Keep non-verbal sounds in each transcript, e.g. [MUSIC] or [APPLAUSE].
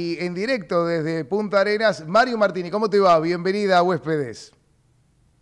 Y en directo desde Punta Arenas, Mario Martini, ¿cómo te va? Bienvenida a Huéspedes.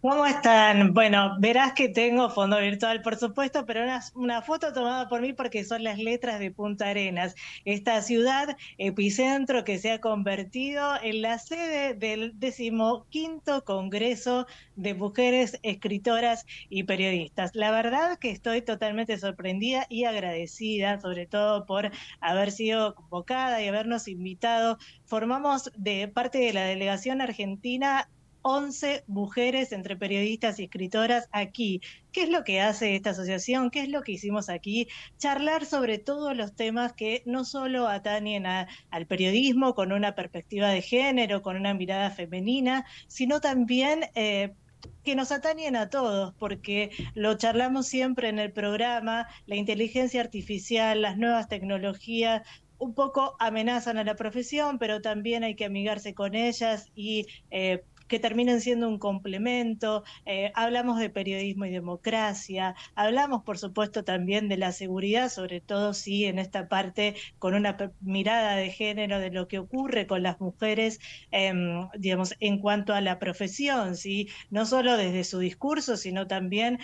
¿Cómo están? Bueno, verás que tengo fondo virtual, por supuesto, pero una, foto tomada por mí porque son las letras de Punta Arenas, esta ciudad epicentro que se ha convertido en la sede del decimoquinto Congreso de Mujeres Escritoras y Periodistas. La verdad que estoy totalmente sorprendida y agradecida, sobre todo por haber sido convocada y habernos invitado. Formamos de parte de la delegación argentina 11 mujeres entre periodistas y escritoras aquí. ¿Qué es lo que hace esta asociación? ¿Qué es lo que hicimos aquí? Charlar sobre todos los temas que no solo atañen al periodismo con una perspectiva de género, con una mirada femenina, sino también... Eh, que nos atañen a todos, porque lo charlamos siempre en el programa, la inteligencia artificial, las nuevas tecnologías, un poco amenazan a la profesión, pero también hay que amigarse con ellas y eh, que terminan siendo un complemento. Eh, hablamos de periodismo y democracia, hablamos por supuesto también de la seguridad, sobre todo si en esta parte con una mirada de género de lo que ocurre con las mujeres, em, digamos, en cuanto a la profesión, ¿sí? no solo desde su discurso, sino también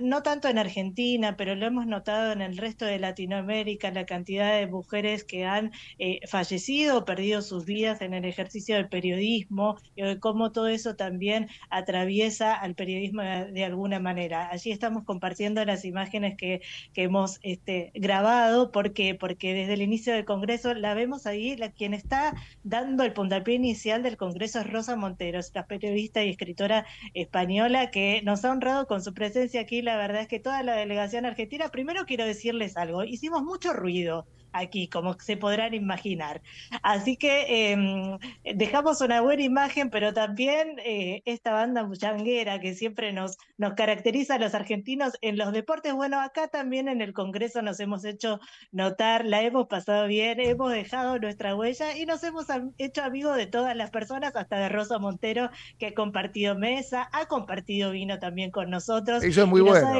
no tanto en Argentina, pero lo hemos notado en el resto de Latinoamérica, la cantidad de mujeres que han eh, fallecido o perdido sus vidas en el ejercicio del periodismo, y cómo todo eso también atraviesa al periodismo de, alguna manera. Allí estamos compartiendo las imágenes que, que hemos este, grabado, porque porque desde el inicio del Congreso la vemos ahí, la, quien está dando el puntapié inicial del Congreso es Rosa Monteros, la periodista y escritora española que nos ha honrado con su presencia aquí la verdad es que toda la delegación argentina, primero quiero decirles algo, hicimos mucho ruido aquí, como se podrán imaginar. Así que em, dejamos una buena imagen, pero también eh, esta banda muchanguera que siempre nos, nos caracteriza a los argentinos en los deportes. Bueno, acá también en el Congreso nos hemos hecho notar, la hemos pasado bien, hemos dejado nuestra huella y nos hemos hecho amigos de todas las personas, hasta de Rosa Montero, que ha compartido mesa, ha compartido vino también con nosotros. Eso es muy bueno.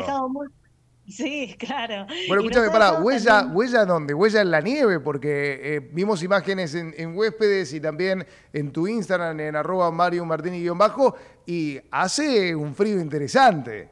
Sí, claro. Bueno, escúchame, para, ¿huella, ¿huella dónde? ¿Huella en la nieve? Porque eh, vimos imágenes en, en, huéspedes y también en tu Instagram, en arroba Mario Martini bajo, y hace un frío interesante.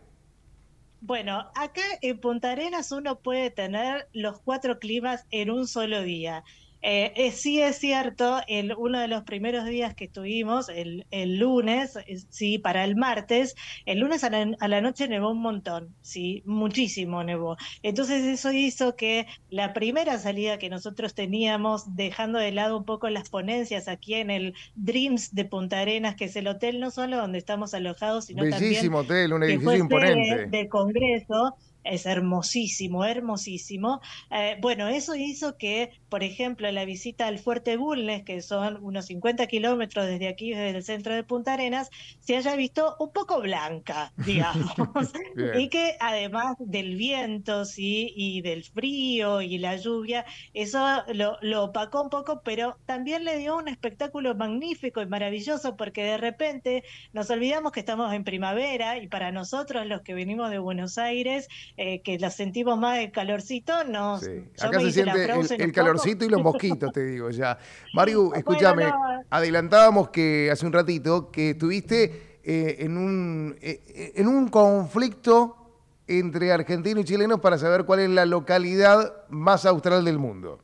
Bueno, acá en Punta Arenas uno puede tener los cuatro climas en un solo día. Eh, eh, sí es cierto, el, uno de los primeros días que estuvimos, el, lunes, sí, para el martes, el lunes a la, noche nevó un montón, sí, muchísimo nevó. Entonces eso hizo que la primera salida que nosotros teníamos, dejando de lado un poco las ponencias aquí en el Dreams de Punta Arenas, que es el hotel no solo donde estamos alojados, sino Bellísimo también... hotel, un edificio imponente. De, Congreso, es hermosísimo, hermosísimo. Eh, bueno, eso hizo que por ejemplo, la visita al Fuerte Bulnes, que son unos 50 kilómetros desde aquí, desde el centro de Punta Arenas, se haya visto un poco blanca, [LAUGHS] digamos. y que además del viento, sí, y del frío y la lluvia, eso lo, lo opacó un poco, pero también le dio un espectáculo magnífico y maravilloso, porque de repente nos olvidamos que estamos en primavera y para nosotros los que venimos de Buenos Aires, eh, que la sentimos más de calorcito, ¿No? Sí. Acá se siente el calor y los mosquitos, te digo ya. Mario, escúchame, adelantábamos que hace un ratito que estuviste eh, en, un, eh, eh, en un conflicto entre argentinos y chilenos para saber cuál es la localidad más austral del mundo.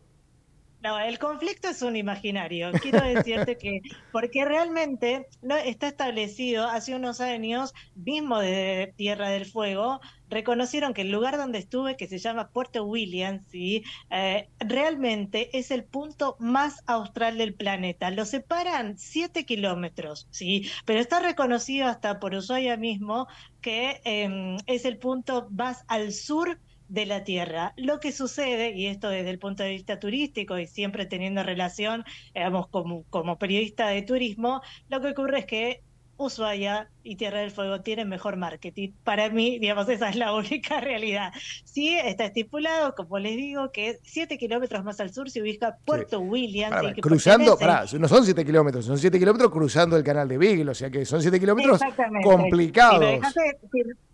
No, el conflicto es un imaginario. Quiero decirte que, porque realmente no, está establecido hace unos años, mismo de Tierra del Fuego, reconocieron que el lugar donde estuve, que se llama Puerto Williams, eh, realmente es el punto más austral del planeta. Lo separan 7 kilómetros, ¿sí? pero está reconocido hasta por Ushuaia mismo que em, es el punto más al sur de la tierra. Lo que sucede, y esto desde el punto de vista turístico y siempre teniendo relación, digamos, como, como periodista de turismo, lo que ocurre es que Ushuaia y Tierra del Fuego tienen mejor marketing. Para mí, digamos, esa es la [LAUGHS] única realidad. Sí, está estipulado, como les digo, que siete kilómetros más al sur se ubica Puerto William. cruzando, no son siete kilómetros, son siete kilómetros cruzando el canal de Beagle, o sea que son siete kilómetros complicados.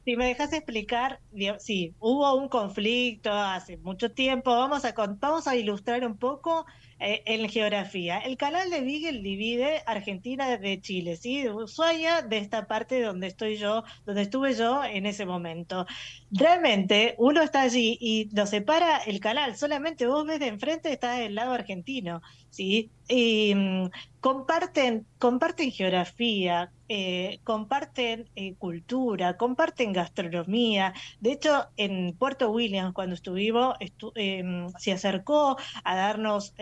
Si me, dejas explicar, sí, hubo un conflicto hace mucho tiempo, vamos a, vamos a ilustrar un poco eh, en geografía. El canal de Beagle divide Argentina de Chile, ¿sí? Ushuaia de esta parte donde estoy yo, donde estuve yo en ese momento. Realmente uno está allí y lo separa el canal, solamente vos ves de enfrente está el lado argentino. ¿sí? Mm, comparten, comparten geografía, eh, comparten eh, cultura, comparten gastronomía. De hecho, en Puerto Williams, cuando estuvimos, eh, mm, se acercó a darnos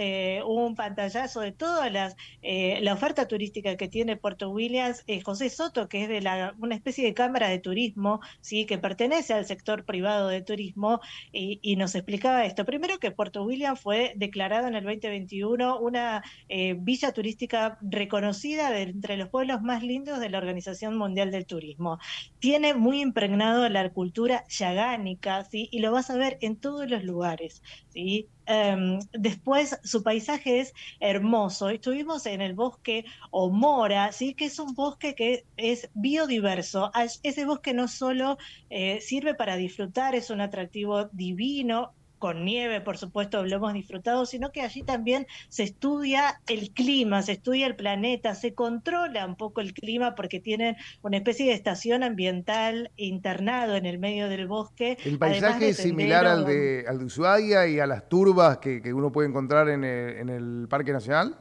un pantallazo de toda la oferta turística que tiene Puerto Williams José Soto, que es de una especie de cámara de turismo, ¿sí? que pertenece al sector privado de turismo, y, y nos explicaba esto. Primero que Puerto Williams fue declarado en el 2021 una eh, villa turística reconocida entre los pueblos más lindos de la Organización Mundial del Turismo. Tiene muy impregnado la cultura yagánica, ¿sí? y lo vas a ver en todos los lugares. Em, después, su paisaje es hermoso. Estuvimos en el bosque Omora, ¿sí? que es un bosque que es biodiverso. Ese bosque no solo eh, sirve para disfrutar, es un atractivo divino, con nieve, por supuesto, lo hemos disfrutado, sino que allí también se estudia el clima, se estudia el planeta, se controla un poco el clima porque tienen una especie de estación ambiental internado en el medio del bosque. El paisaje es similar al de, al de Ushuaia y a las turbas que, uno puede encontrar en el, en el Parque Nacional.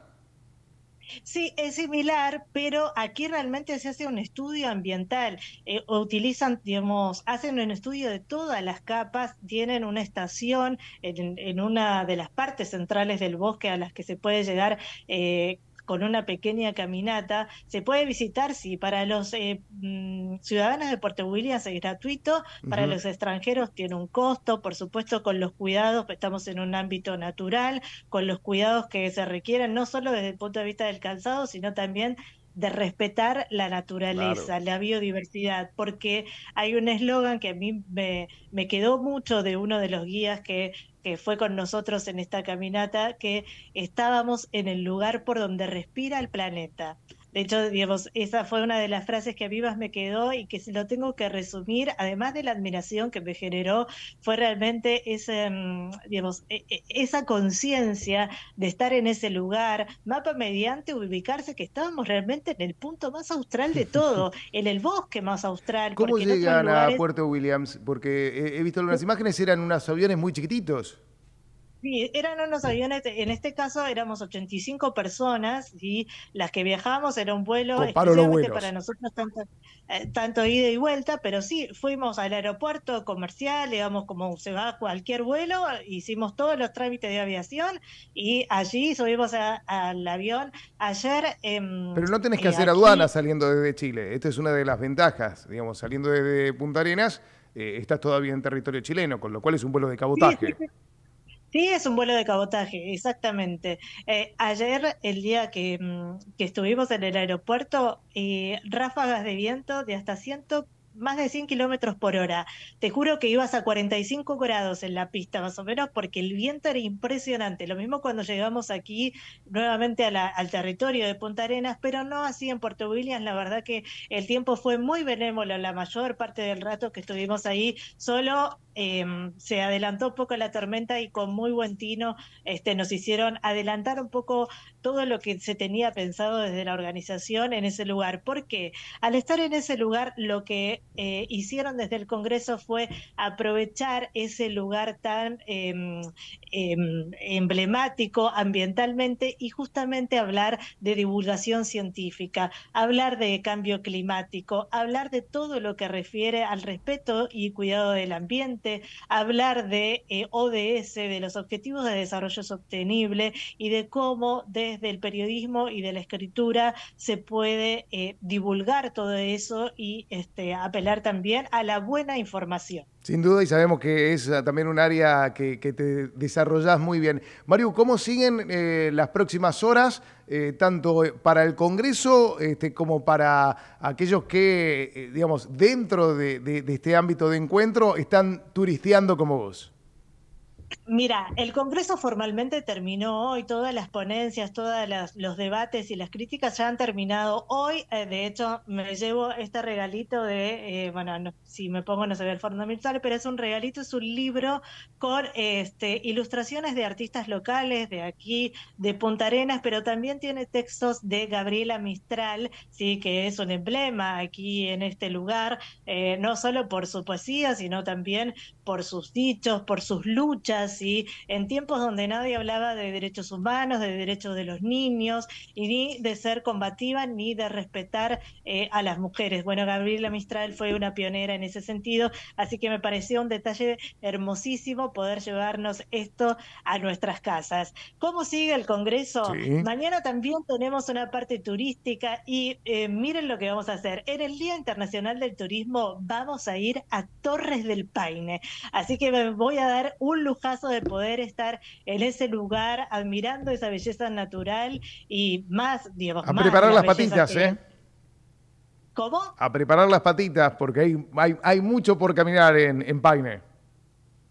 Sí, es similar, pero aquí realmente se hace un estudio ambiental. Eh, utilizan, digamos, hacen un estudio de todas las capas, tienen una estación en, una de las partes centrales del bosque a las que se puede llegar eh, con una pequeña caminata. Se puede visitar, sí, para los eh, mm, ciudadanos de Puerto Williams es gratuito, para los extranjeros tiene un costo, por supuesto con los cuidados, pues, estamos en un ámbito natural, con los cuidados que se requieran, no solo desde el punto de vista del calzado, sino también de respetar la naturaleza, la biodiversidad, porque hay un eslogan que a mí me, me, quedó mucho de uno de los guías que fue con nosotros en esta caminata, que estábamos en el lugar por donde respira el planeta. De hecho, digamos, esa fue una de las frases que a vivas me quedó y que si lo tengo que resumir, además de la admiración que me generó, fue realmente ese, mm, digamos, e, e, esa conciencia de estar en ese lugar, mapa mediante ubicarse, que estábamos realmente en el punto más austral de todo, [LAUGHS] en el bosque más austral. ¿Cómo llegan a Puerto Williams? Porque he visto algunas [LAUGHS] imágenes, eran unos aviones muy chiquititos. Sí, eran unos aviones, en este caso éramos 85 personas y las que viajábamos era un vuelo especialmente para nosotros eh, tanto, ida y vuelta, pero sí, fuimos al aeropuerto comercial, digamos, como se va a cualquier vuelo, hicimos todos los trámites de aviación y allí subimos al avión. Ayer... Em, pero no tenés que eh, hacer aduana saliendo desde Chile, esta es una de las ventajas, digamos, saliendo desde Punta Arenas, eh, estás todavía en territorio chileno, con lo cual es un vuelo de cabotaje. Sí, es un vuelo de cabotaje, exactamente. Eh, ayer, el día mm, que, estuvimos en el aeropuerto, eh, ráfagas de viento de hasta 100, más de 100 kilómetros por hora. Te juro que ibas a 45 grados en la pista, más o menos, porque el viento era impresionante. Lo mismo cuando llegamos aquí nuevamente al territorio de Punta Arenas, pero no así en Puerto Williams. La verdad que el tiempo fue muy benévolo la mayor parte del rato que estuvimos ahí, solo Em, se adelantó un poco la tormenta y con muy buen tino este, nos hicieron adelantar un poco todo lo que se tenía pensado desde la organización en ese lugar. Porque al estar en ese lugar, lo que eh, hicieron desde el Congreso fue aprovechar ese lugar tan em, em, emblemático ambientalmente y justamente hablar de divulgación científica, hablar de cambio climático, hablar de todo lo que refiere al respeto y cuidado del ambiente hablar de eh, ODS, de los Objetivos de Desarrollo Sostenible y de cómo desde el periodismo y de la escritura se puede eh, divulgar todo eso y este, apelar también a la buena información. Sin duda, y sabemos que es ah, también un área que, te desarrollas muy bien. Mario, ¿cómo siguen eh, las próximas horas, eh, tanto eh, para el Congreso este, como para aquellos que, digamos, dentro de, de este ámbito de encuentro están turisteando como vos? Mira, el Congreso formalmente terminó hoy, todas las ponencias, todos los debates y las críticas ya han terminado hoy. Eh, de hecho, me llevo este regalito de, eh, bueno, si me pongo no se ve el fondo pero es un regalito, es un libro con este, ilustraciones de artistas locales de aquí, de Punta Arenas, pero también tiene textos de Gabriela Mistral, sí, que es un emblema aquí en este lugar, eh, no solo por su poesía, sino también por sus dichos, por sus luchas y en tiempos donde nadie hablaba de derechos humanos, de derechos de los niños y ni de ser combativa ni de respetar eh, a las mujeres. Bueno, Gabriela Mistral fue una pionera en ese sentido, así que me pareció un detalle hermosísimo poder llevarnos esto a nuestras casas. ¿Cómo sigue el Congreso? Mañana también tenemos una parte turística y eh, miren lo que vamos a hacer. En el Día Internacional del Turismo vamos a ir a Torres del Paine, así que me voy a dar un lujo de poder estar en ese lugar admirando esa belleza natural y más, a preparar las patitas, ¿eh? ¿Cómo? A preparar las patitas, porque hay, hay, mucho por caminar en, en Paine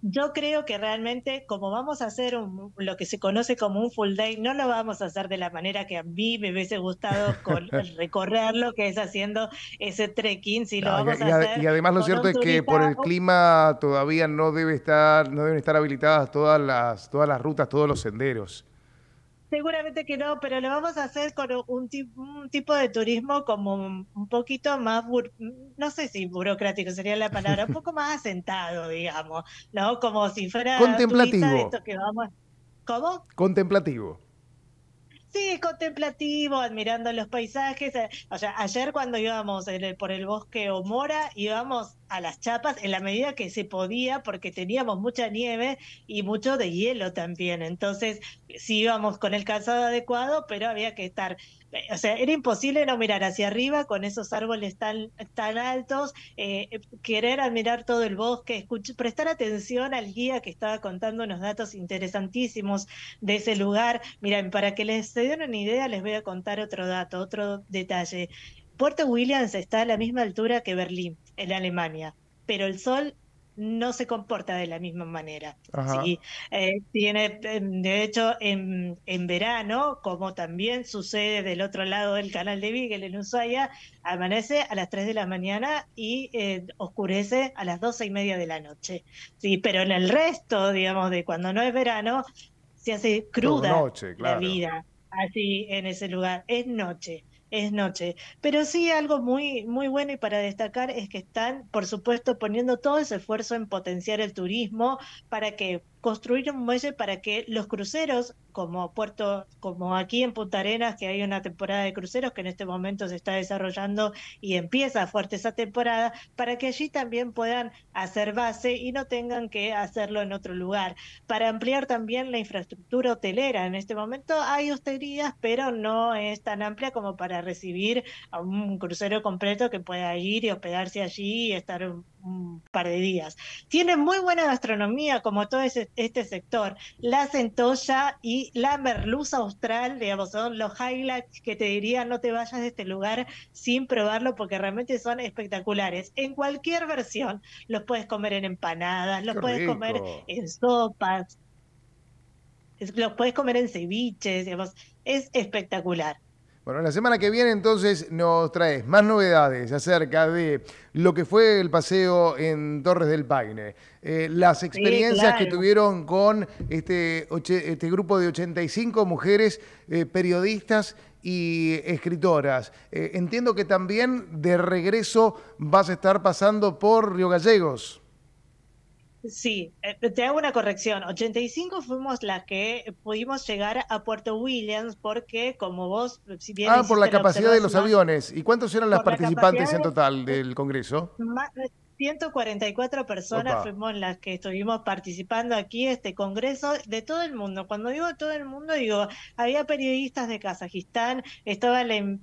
yo creo que realmente como vamos a hacer lo que se conoce como un full day, no lo vamos a hacer de la manera que a mí me hubiese gustado con [LAUGHS] recorrerlo, que es haciendo ese trekking, si lo vamos a hacer. Y además lo cierto es que por el clima todavía no debe estar, no deben estar habilitadas todas las, todas las rutas, todos los senderos. Seguramente que no, pero lo vamos a hacer con un, un tipo de turismo como un, poquito más, no sé si burocrático sería la palabra, un poco más asentado, digamos, ¿no? Como si fuera... Contemplativo. que vamos... ¿Cómo? Contemplativo. Sí, contemplativo, admirando los paisajes. O sea, ayer cuando íbamos por el bosque Omora, íbamos a las chapas en la medida que se podía porque teníamos mucha nieve y mucho de hielo también. Entonces, sí íbamos con el calzado adecuado, pero había que estar, eh, o sea, era imposible no mirar hacia arriba con esos árboles tan, tan altos, eh, querer admirar todo el bosque, prestar atención al guía que estaba contando unos datos interesantísimos de ese lugar. Miren, para que les se den una idea, les voy a contar otro dato, otro detalle. Puerto Williams está a la misma altura que Berlín, en Alemania, pero el sol no se comporta de la misma manera. Eh, tiene, em, de hecho, en, verano, como también sucede del otro lado del canal de Beagle en Ushuaia, amanece a las 3 de la mañana y eh, oscurece a las 12 y media de la noche. ¿sí? Pero en el resto, digamos, de cuando no es verano, se hace cruda la vida así en ese lugar. Es noche es noche. Pero sí algo muy, muy bueno y para destacar es que están, por supuesto, poniendo todo ese esfuerzo en potenciar el turismo para que construir un muelle para que los cruceros, como puerto, como aquí en Punta Arenas, que hay una temporada de cruceros que en este momento se está desarrollando y empieza fuerte esa temporada, para que allí también puedan hacer base y no tengan que hacerlo en otro lugar. Para ampliar también la infraestructura hotelera, en este momento hay hosterías, pero no es tan amplia como para recibir a un crucero completo que pueda ir y hospedarse allí y estar un par de días. Tiene muy buena gastronomía, como todo este sector. La centolla y la merluza austral, digamos, son los highlights que te diría no te vayas de este lugar sin probarlo porque realmente son espectaculares. En cualquier versión, los puedes comer en empanadas, los puedes comer en sopas, los puedes comer en ceviches, digamos, es espectacular. Bueno, la semana que viene entonces nos traes más novedades acerca de lo que fue el paseo en Torres del Paine, eh, las experiencias que tuvieron con este, este grupo de 85 mujeres eh, periodistas y escritoras. Eh, entiendo que también de regreso vas a estar pasando por Río Gallegos. Sí, eh, te hago una corrección. 85 fuimos las que pudimos llegar a Puerto Williams porque, como vos, Ah, por la capacidad de los aviones. ¿Y cuántos eran las participantes en total del Congreso? 144 personas fuimos las que estuvimos participando aquí, este congreso de todo el mundo. Cuando digo todo el mundo, digo, había periodistas de Kazajistán, estaba la, em,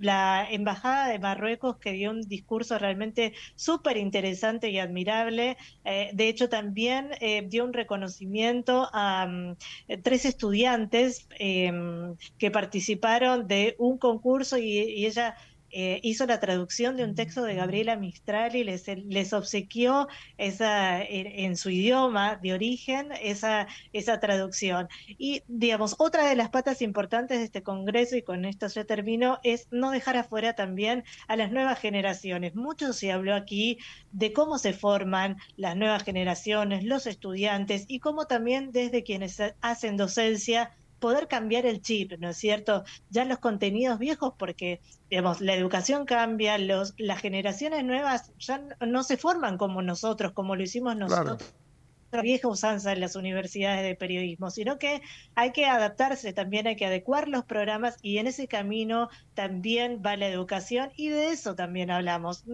embajada de Marruecos que dio un discurso realmente súper interesante y admirable. Eh, de hecho, también eh, dio un reconocimiento a mm, eh, tres estudiantes em, que participaron de un concurso y ella eh, hizo la traducción de un mm, texto de mm. Gabriela Mistral y les, obsequió esa, en, su idioma de origen esa, esa traducción. Y, digamos, otra de las patas importantes de este Congreso, y con esto se terminó, es no dejar afuera también a las nuevas generaciones. Mucho se habló aquí de cómo se forman las nuevas generaciones, los estudiantes y cómo también desde quienes hacen docencia poder cambiar el chip, ¿no es cierto? Ya los contenidos viejos, porque digamos, la educación cambia, los, las generaciones nuevas ya no, se forman como nosotros, como lo hicimos nosotros. Claro vieja usanza en las universidades de periodismo, sino que hay que adaptarse, también hay que adecuar los programas y en ese camino también va la educación y de eso también hablamos.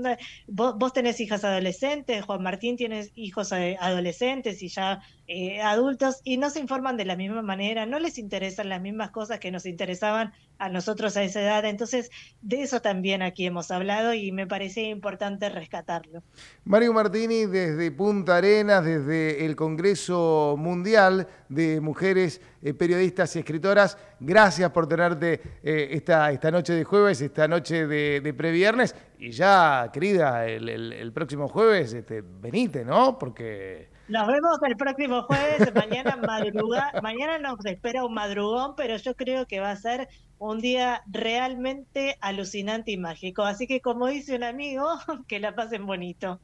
Vos, vos tenés hijas adolescentes, Juan Martín tienes hijos eh, adolescentes y ya eh, adultos y no se informan de la misma manera, no les interesan las mismas cosas que nos interesaban a nosotros a esa edad. Entonces, de eso también aquí hemos hablado y me parece importante rescatarlo. Mario Martini, desde Punta Arenas, desde el Congreso Mundial de Mujeres eh, Periodistas y Escritoras, gracias por tenerte eh, esta, esta noche de jueves, esta noche de, de previernes. Y ya, querida, el, próximo jueves este, venite, ¿no? Porque nos vemos el próximo jueves, mañana madruga, mañana nos espera un madrugón, pero yo creo que va a ser un día realmente alucinante y mágico. Así que como dice un amigo, [LAUGHS] que la pasen bonito.